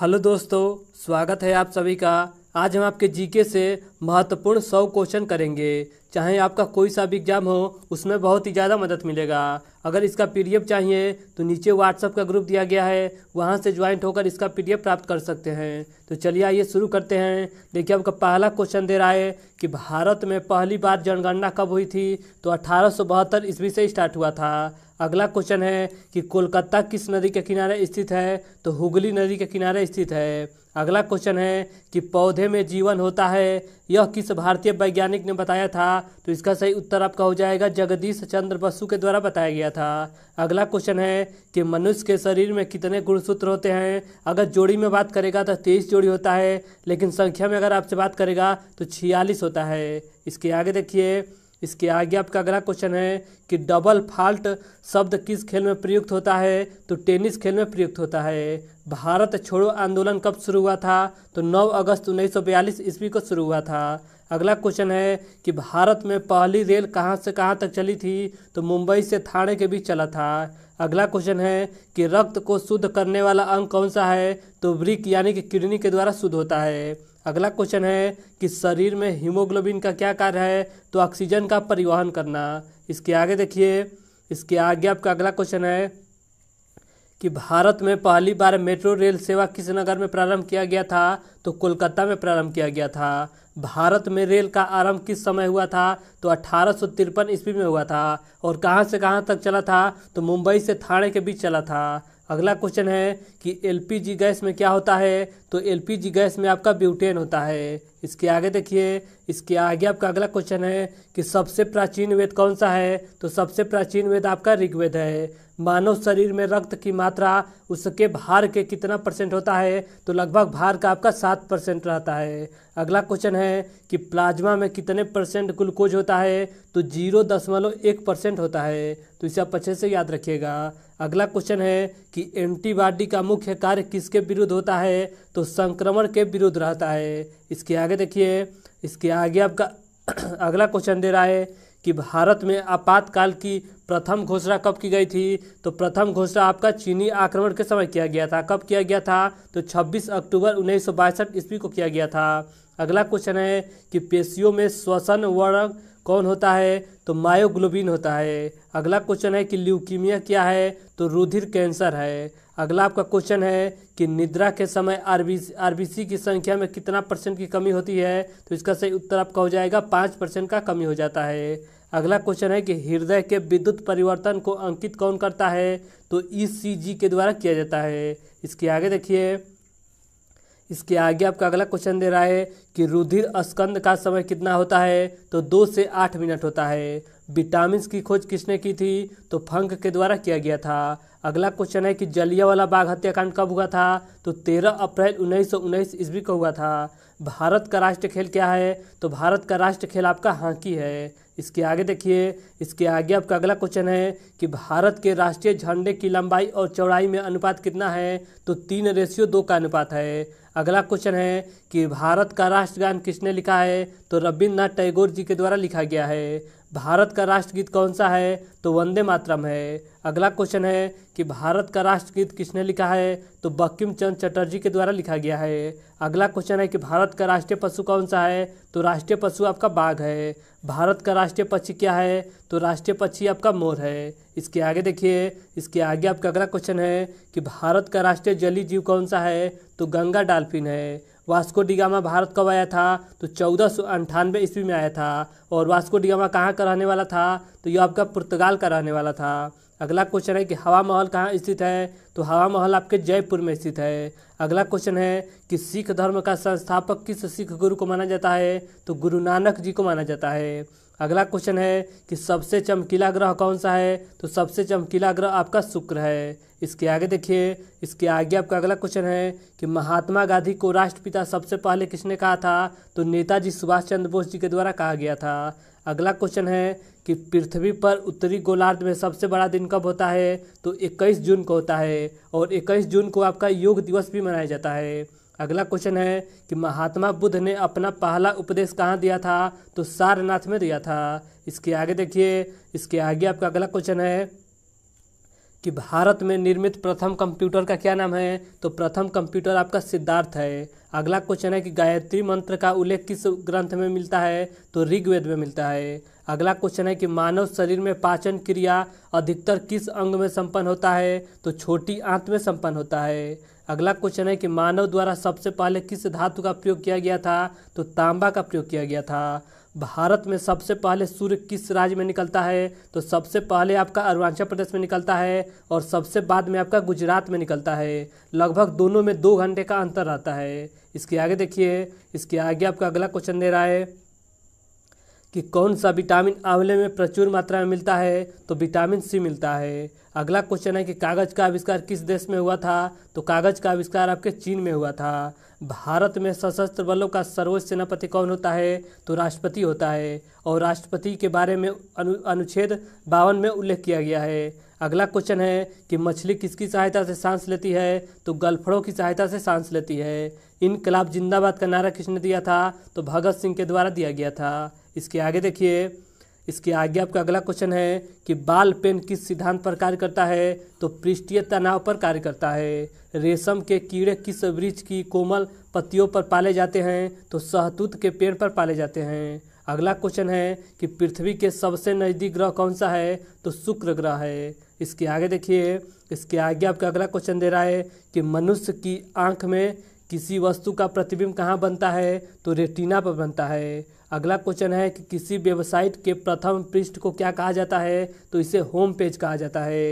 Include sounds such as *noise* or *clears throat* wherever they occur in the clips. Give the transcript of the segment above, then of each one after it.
hello दोस्तों स्वागत है आप सभी का आज हम आपके जीके से महत्वपूर्ण सौ क्वेश्चन करेंगे चाहे आपका कोई सा भी एग्ज़ाम हो उसमें बहुत ही ज़्यादा मदद मिलेगा अगर इसका पीडीएफ चाहिए तो नीचे व्हाट्सअप का ग्रुप दिया गया है वहाँ से ज्वाइंट होकर इसका पीडीएफ प्राप्त कर सकते हैं तो चलिए आइए शुरू करते हैं देखिए आपका पहला क्वेश्चन दे रहा है कि भारत में पहली बार जनगणना कब हुई थी तो अठारह ईस्वी से स्टार्ट हुआ था अगला क्वेश्चन है कि कोलकाता किस नदी के किनारे स्थित है तो हुगली नदी के किनारे स्थित है अगला क्वेश्चन है कि पौधे में जीवन होता है यह किस भारतीय वैज्ञानिक ने बताया था तो इसका सही उत्तर आपका हो जाएगा जगदीश चंद्र बसु के द्वारा बताया गया था अगला क्वेश्चन है कि मनुष्य के शरीर में कितने गुणसूत्र होते हैं अगर जोड़ी में बात करेगा तो तेईस जोड़ी होता है लेकिन संख्या में अगर आपसे बात करेगा तो छियालीस होता है इसके आगे देखिए इसके आगे आपका अगला क्वेश्चन है कि डबल फाल्ट शब्द किस खेल में प्रयुक्त होता है तो टेनिस खेल में प्रयुक्त होता है भारत छोड़ो आंदोलन कब शुरू हुआ था तो 9 अगस्त 1942 ईस्वी को शुरू हुआ था अगला क्वेश्चन है कि भारत में पहली रेल कहाँ से कहाँ तक चली थी तो मुंबई से थाने के बीच चला था अगला क्वेश्चन है कि रक्त को शुद्ध करने वाला अंग कौन सा है तो ब्रिक यानी कि किडनी के द्वारा शुद्ध होता है अगला क्वेश्चन है कि शरीर में हीमोग्लोबिन का क्या कार्य है तो ऑक्सीजन का परिवहन करना इसके आगे देखिए इसके आगे आपका अगला क्वेश्चन है कि भारत में पहली बार मेट्रो रेल सेवा किस नगर में प्रारंभ किया गया था तो कोलकाता में प्रारंभ किया गया था भारत में रेल का आरंभ किस समय हुआ था तो अठारह ईस्वी में हुआ था और कहां से कहां तक चला था तो मुंबई से थाने के बीच चला था अगला क्वेश्चन है कि एलपीजी गैस में क्या होता है तो एलपीजी गैस में आपका ब्यूटेन होता है इसके आगे देखिए इसके आगे आपका अगला क्वेश्चन है कि सबसे प्राचीन वेद कौन सा है तो सबसे प्राचीन वेद आपका ऋग्वेद है मानव शरीर में रक्त की मात्रा उसके भार के कितना परसेंट होता है तो लगभग भार का आपका सात परसेंट रहता है अगला क्वेश्चन है कि प्लाज्मा में कितने परसेंट ग्लूकोज होता है तो जीरो दशमलव एक परसेंट होता है तो इसे आप अच्छे से याद रखिएगा अगला क्वेश्चन है कि एंटीबॉडी का मुख्य कार्य किसके विरुद्ध होता है तो संक्रमण के विरुद्ध रहता है इसके आगे देखिए इसके आगे आपका *clears throat* अगला क्वेश्चन दे रहा है कि भारत में आपातकाल की प्रथम घोषणा कब की गई थी तो प्रथम घोषणा आपका चीनी आक्रमण के समय किया गया था कब किया गया था तो 26 अक्टूबर उन्नीस सौ ईस्वी को किया गया था अगला क्वेश्चन है कि पेशियों में श्वसन वर्ण कौन होता है तो मायोग्लोबिन होता है अगला क्वेश्चन है कि ल्यूकीमिया क्या है तो रुधिर कैंसर है अगला आपका क्वेश्चन है कि निद्रा के समय आरबीसी आरबीसी की संख्या में कितना परसेंट की कमी होती है तो इसका सही उत्तर आपका हो जाएगा पाँच परसेंट का कमी हो जाता है अगला क्वेश्चन है कि हृदय के विद्युत परिवर्तन को अंकित कौन करता है तो ई के द्वारा किया जाता है इसके आगे देखिए इसके आगे आपका अगला क्वेश्चन दे रहा है कि रुधिर स्कंद का समय कितना होता है तो दो से आठ मिनट होता है विटामिन की खोज किसने की थी तो फंक के द्वारा किया गया था अगला क्वेश्चन है कि जलियावाला बाग हत्याकांड कब हुआ था तो 13 अप्रैल उन्नीस सौ उन्नीस ईस्वी को हुआ था भारत का राष्ट्र खेल क्या है तो भारत का राष्ट्र खेल आपका हॉकी है इसके आगे देखिए इसके आगे आपका अगला क्वेश्चन है कि भारत के राष्ट्रीय झंडे की लंबाई और चौड़ाई में अनुपात कितना है तो तीन रेशियो दो का अनुपात है अगला क्वेश्चन है कि भारत का राष्ट्रगान किसने लिखा है तो रविन्द्रनाथ टैगोर जी के द्वारा लिखा गया है भारत का राष्ट्रगीत कौन सा है तो वंदे मातरम है अगला क्वेश्चन है कि भारत का राष्ट्रगीत किसने लिखा है तो बक्किम चंद चटर्जी के द्वारा लिखा गया है अगला क्वेश्चन है कि भारत का राष्ट्रीय पशु कौन सा है तो राष्ट्रीय पशु आपका बाघ है भारत का राष्ट्रीय पक्षी क्या है तो राष्ट्रीय पक्षी आपका मोर है इसके आगे देखिए इसके आगे आपका अगला क्वेश्चन है कि भारत का राष्ट्रीय जलीय जीव कौन सा है तो गंगा डाल्फिन है वास्को डिगामा भारत कब आया था तो चौदह सौ अंठानवे ईस्वी में आया था और वास्को डिगामा कहाँ का रहने वाला था तो ये आपका पुर्तगाल का रहने वाला था अगला क्वेश्चन है कि हवा महल कहाँ स्थित है तो हवा महल आपके जयपुर में स्थित है अगला क्वेश्चन है कि सिख धर्म का संस्थापक किस सिख गुरु को माना जाता है तो गुरु नानक जी को माना जाता है अगला क्वेश्चन है कि सबसे चमकीला ग्रह कौन सा है तो सबसे चमकीला ग्रह आपका शुक्र है इसके आगे देखिए इसके आगे आपका अगला क्वेश्चन है कि महात्मा गांधी को राष्ट्रपिता सबसे पहले किसने कहा था तो नेताजी सुभाष चंद्र बोस जी के द्वारा कहा गया था अगला क्वेश्चन है कि पृथ्वी पर उत्तरी गोलार्ध में सबसे बड़ा दिन कब होता है तो इक्कीस जून को होता है और इक्कीस जून को आपका योग दिवस भी मनाया जाता है अगला क्वेश्चन है कि महात्मा बुद्ध ने अपना पहला उपदेश कहाँ दिया था तो सारनाथ में दिया था इसके आगे देखिए इसके आगे आपका अगला क्वेश्चन है कि भारत में निर्मित प्रथम कंप्यूटर का क्या नाम है तो प्रथम कंप्यूटर आपका सिद्धार्थ है अगला क्वेश्चन है कि गायत्री मंत्र का उल्लेख किस ग्रंथ में मिलता है तो ऋग्वेद में मिलता है अगला क्वेश्चन है कि मानव शरीर में पाचन क्रिया अधिकतर किस अंग में संपन्न होता है तो छोटी आंत में संपन्न होता है अगला क्वेश्चन है कि मानव द्वारा सबसे पहले किस धातु का प्रयोग किया गया था तो तांबा का प्रयोग किया गया था भारत में सबसे पहले सूर्य किस राज्य में निकलता है तो सबसे पहले आपका अरुणाचल प्रदेश में निकलता है और सबसे बाद में आपका गुजरात में निकलता है लगभग दोनों में दो घंटे का अंतर रहता है इसके आगे देखिए इसके आगे आपका अगला क्वेश्चन दे रहा है कि कौन सा विटामिन आंवले में प्रचुर मात्रा में मिलता है तो विटामिन सी मिलता है अगला क्वेश्चन है कि कागज़ का आविष्कार किस देश में हुआ था तो कागज़ का आविष्कार आपके चीन में हुआ था भारत में सशस्त्र बलों का सर्वोच्च सेनापति कौन होता है तो राष्ट्रपति होता है और राष्ट्रपति के बारे में अनु, अनुच्छेद बावन में उल्लेख किया गया है अगला क्वेश्चन है कि मछली किसकी सहायता से सांस लेती है तो गलफड़ों की सहायता से सांस लेती है इनकलाब जिंदाबाद का नारा किसने दिया था तो भगत सिंह के द्वारा दिया गया था इसके आगे देखिए इसके आगे आपका अगला क्वेश्चन है कि बाल पेन किस सिद्धांत पर कार्य करता है तो पृष्ठीय तनाव पर कार्य करता है रेशम के कीड़े किस वृक्ष की कोमल पत्तियों पर पाले जाते हैं तो सहतूत के पेड़ पर पाले जाते हैं अगला क्वेश्चन है कि पृथ्वी के सबसे नज़दीक ग्रह कौन सा है तो शुक्र ग्रह है इसके आगे देखिए इसके आगे आपका अगला क्वेश्चन दे रहा है कि मनुष्य की आँख में किसी वस्तु का प्रतिबिंब कहाँ बनता है तो रेटिना पर बनता है अगला क्वेश्चन है कि किसी वेबसाइट के प्रथम पृष्ठ को क्या कहा जाता है तो इसे होम पेज कहा जाता है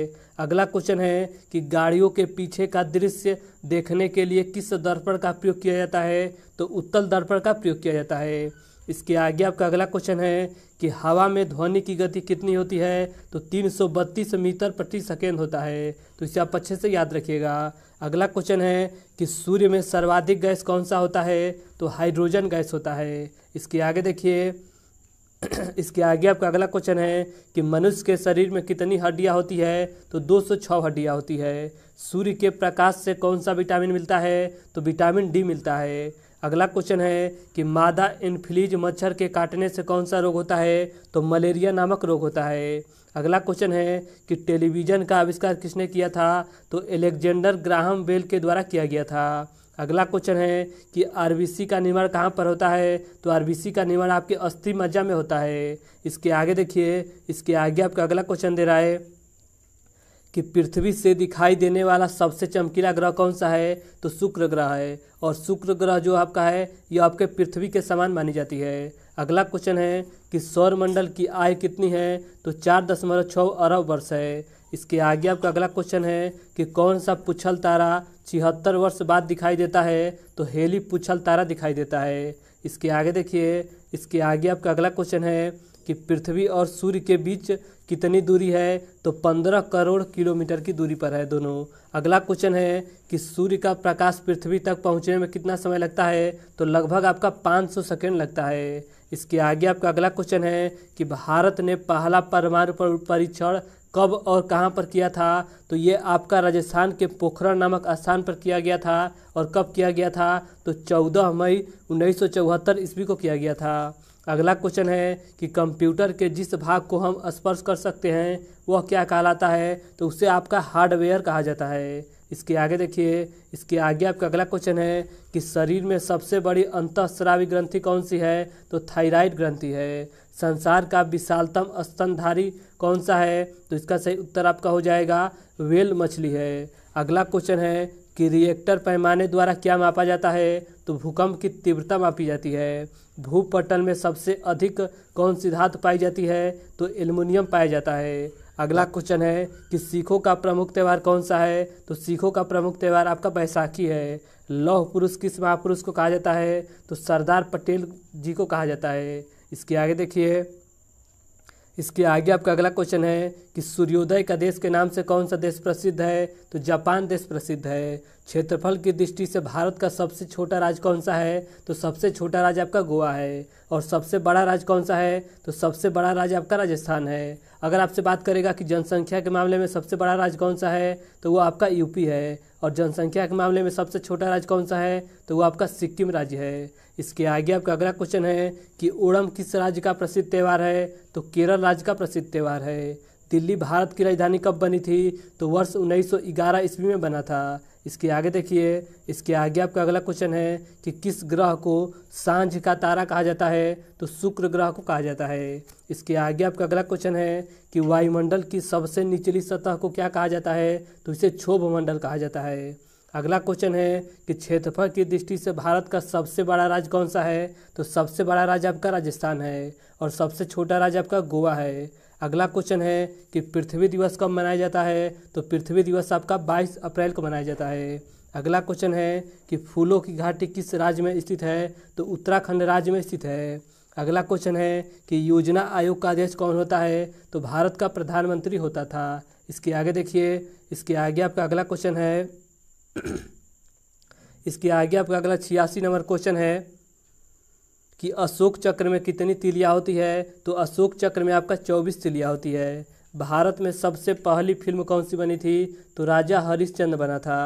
अगला क्वेश्चन है कि गाड़ियों के पीछे का दृश्य देखने के लिए किस दर्पण का प्रयोग किया जाता है तो उत्तल दर्पण का प्रयोग किया जाता है इसके आगे आपका अगला क्वेश्चन है कि हवा में ध्वनि की गति कितनी होती है तो 332 मीटर प्रति सेकेंड होता है तो इसे आप अच्छे से याद रखिएगा अगला क्वेश्चन है कि सूर्य में सर्वाधिक गैस कौन सा होता है तो हाइड्रोजन गैस होता है इसके आगे देखिए *clears throat* इसके आगे आपका अगला क्वेश्चन है कि मनुष्य के शरीर में कितनी हड्डियाँ होती है तो 206 हड्डियाँ होती है सूर्य के प्रकाश से कौन सा विटामिन मिलता है तो विटामिन डी मिलता है अगला क्वेश्चन है कि मादा इन्फ्लीज मच्छर के काटने से कौन सा रोग होता है तो मलेरिया नामक रोग होता है अगला क्वेश्चन है कि टेलीविज़न का आविष्कार किसने किया था तो एलेक्जेंडर ग्राहम बेल के द्वारा किया गया था अगला क्वेश्चन है कि आरबीसी का निर्माण कहाँ पर होता है तो आरबीसी का निर्माण आपके अस्थि मज्जा में होता है इसके आगे देखिए इसके आगे आपका अगला क्वेश्चन दे रहा है कि पृथ्वी से दिखाई देने वाला सबसे चमकीला ग्रह कौन सा है तो शुक्र ग्रह है और शुक्र ग्रह जो आपका है यह आपके पृथ्वी के समान मानी जाती है अगला क्वेश्चन है कि सौरमंडल की आय कितनी है तो चार दशमलव छः अरब वर्ष है इसके आगे आपका अगला क्वेश्चन है कि कौन सा पुछल तारा छिहत्तर वर्ष बाद दिखाई देता है तो हेली पुछल तारा दिखाई देता है इसके आगे देखिए इसके आगे आपका अगला क्वेश्चन है कि पृथ्वी और सूर्य के बीच कितनी दूरी है तो पंद्रह करोड़ किलोमीटर की दूरी पर है दोनों अगला क्वेश्चन है कि सूर्य का प्रकाश पृथ्वी तक पहुंचने में कितना समय लगता है तो लगभग आपका 500 सेकेंड लगता है इसके आगे आपका अगला क्वेश्चन है कि भारत ने पहला परमाणु परीक्षण कब और कहाँ पर किया था तो ये आपका राजस्थान के पोखरण नामक स्थान पर किया गया था और कब किया गया था तो 14 मई उन्नीस ईस्वी को किया गया था अगला क्वेश्चन है कि कंप्यूटर के जिस भाग को हम स्पर्श कर सकते हैं वह क्या कहलाता है तो उसे आपका हार्डवेयर कहा जाता है इसके आगे देखिए इसके आगे आपका अगला क्वेश्चन है कि शरीर में सबसे बड़ी अंतस्रावी ग्रंथि कौन सी है तो थायराइड ग्रंथि है संसार का विशालतम स्तनधारी कौन सा है तो इसका सही उत्तर आपका हो जाएगा वेल मछली है अगला क्वेश्चन है कि रिएक्टर पैमाने द्वारा क्या मापा जाता है तो भूकंप की तीव्रता मापी जाती है भूपटल में सबसे अधिक कौन सी धातु पाई जाती है तो एल्युमिनियम पाया जाता है अगला क्वेश्चन है कि सिखों का प्रमुख त्यौहार कौन सा है तो सिखों का प्रमुख त्यौहार आपका बैसाखी है लौह पुरुष किस महापुरुष को कहा जाता है तो सरदार पटेल जी को कहा जाता है इसके आगे देखिए इसके आगे आपका अगला क्वेश्चन है कि सूर्योदय का देश के नाम से कौन सा देश प्रसिद्ध है तो जापान देश प्रसिद्ध है क्षेत्रफल की दृष्टि से भारत का सबसे छोटा राज्य कौन सा है तो सबसे छोटा राज्य आपका गोवा है और सबसे बड़ा राज्य कौन सा है तो सबसे बड़ा राज्य आपका राजस्थान है अगर आपसे बात करेगा कि जनसंख्या के मामले में सबसे बड़ा राज्य कौन सा है तो वो आपका यूपी है और जनसंख्या के मामले में सबसे छोटा राज्य कौन सा है तो वो आपका सिक्किम राज्य है इसके आगे आपका अगला क्वेश्चन है कि ओणम किस राज्य का प्रसिद्ध त्यौहार है तो केरल राज्य का प्रसिद्ध त्यौहार है दिल्ली भारत की राजधानी कब बनी थी तो वर्ष 1911 ईस्वी में बना था इसके आगे देखिए इसके आगे आपका अगला क्वेश्चन है कि किस ग्रह को सांझ का तारा कहा जाता है तो शुक्र ग्रह को कहा जाता है इसके आगे आपका अगला क्वेश्चन है कि वायुमंडल की सबसे निचली सतह को क्या कहा जाता है तो इसे क्षोभ मंडल कहा जाता है अगला क्वेश्चन है कि क्षेत्रफल की दृष्टि से भारत का सबसे बड़ा राज्य कौन सा है तो सबसे बड़ा राज्य आपका राजस्थान है और सबसे छोटा राज्य आपका गोवा है अगला क्वेश्चन है कि पृथ्वी दिवस कब मनाया जाता है तो पृथ्वी दिवस आपका 22 अप्रैल को मनाया जाता है अगला क्वेश्चन है कि फूलों की घाटी किस राज्य में स्थित है तो उत्तराखंड राज्य में स्थित है अगला क्वेश्चन है कि योजना आयोग का अध्यक्ष कौन होता है तो भारत का प्रधानमंत्री होता था इसके आगे देखिए इसके आगे आपका अगला क्वेश्चन है *clears throat* इसके आगे आपका अगला छियासी नंबर क्वेश्चन है कि अशोक चक्र में कितनी तिलिया होती है तो अशोक चक्र में आपका चौबीस तिलिया होती है भारत में सबसे पहली फिल्म कौन सी बनी थी तो राजा हरिश्चंद बना था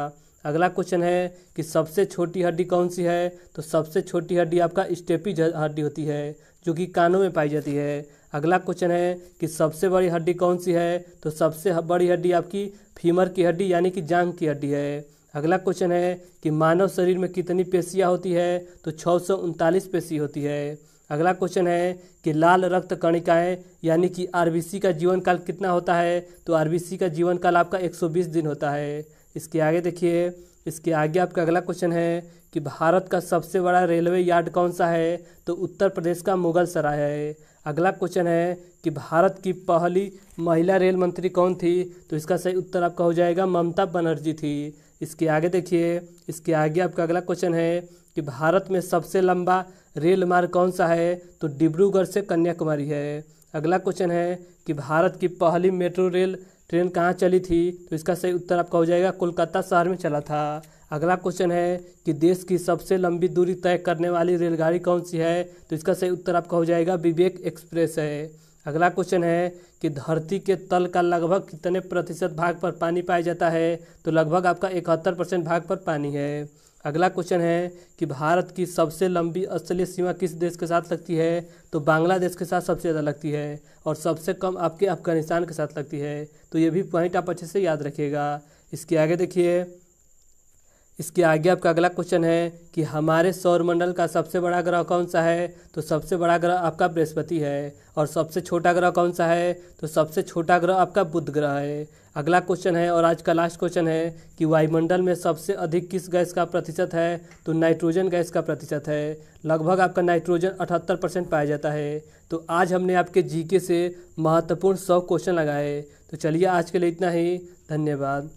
अगला क्वेश्चन है कि सबसे छोटी हड्डी कौन सी है तो सबसे छोटी हड्डी आपका स्टेपी हड्डी होती है जो कि कानों में पाई जाती है अगला क्वेश्चन है कि सबसे बड़ी हड्डी कौन सी है तो सबसे बड़ी हड्डी आपकी फीमर की हड्डी यानी कि जांग की हड्डी है अगला क्वेश्चन है कि मानव शरीर में कितनी पेशियाँ होती है तो छः पेशी होती है अगला क्वेश्चन है कि लाल रक्त कणिकाएं यानी कि आरबीसी का जीवन काल कितना होता है तो आरबीसी का जीवन काल आपका 120 दिन होता है इसके आगे देखिए इसके आगे आपका अगला क्वेश्चन है कि भारत का सबसे बड़ा रेलवे यार्ड कौन सा है तो उत्तर प्रदेश का मुगल सराय है अगला क्वेश्चन है कि भारत की पहली महिला रेल मंत्री कौन थी तो इसका सही उत्तर आपका हो जाएगा ममता बनर्जी थी इसके आगे देखिए इसके आगे आपका अगला क्वेश्चन है कि भारत में सबसे लंबा रेल मार्ग कौन सा है तो डिब्रूगढ़ से कन्याकुमारी है अगला क्वेश्चन है कि भारत की पहली मेट्रो रेल ट्रेन कहाँ चली थी तो इसका सही उत्तर आपका हो जाएगा कोलकाता शहर में चला था अगला क्वेश्चन है कि देश की सबसे लंबी दूरी तय करने वाली रेलगाड़ी कौन सी है तो इसका सही उत्तर आपका हो जाएगा विवेक एक्सप्रेस है अगला क्वेश्चन है कि धरती के तल का लगभग कितने प्रतिशत भाग पर पानी पाया जाता है तो लगभग आपका इकहत्तर परसेंट भाग पर पानी है अगला क्वेश्चन है कि भारत की सबसे लंबी स्थलीय सीमा किस देश के साथ लगती है तो बांग्लादेश के साथ सबसे ज़्यादा लगती है और सबसे कम आपके अफगानिस्तान के साथ लगती है तो ये भी पॉइंट आप अच्छे से याद रखिएगा इसके आगे देखिए इसके आगे आपका अगला क्वेश्चन है कि हमारे सौरमंडल का सबसे बड़ा ग्रह कौन सा है तो सबसे बड़ा ग्रह आपका बृहस्पति है और सबसे छोटा ग्रह कौन सा है तो सबसे छोटा ग्रह आपका बुध ग्रह है अगला क्वेश्चन है और आज का लास्ट क्वेश्चन है कि वायुमंडल में सबसे अधिक किस गैस का प्रतिशत है तो नाइट्रोजन गैस का प्रतिशत है लगभग आपका नाइट्रोजन अठहत्तर परसेंट पाया जाता है तो आज हमने आपके जी से महत्वपूर्ण सौ क्वेश्चन लगाए तो चलिए आज के लिए इतना ही धन्यवाद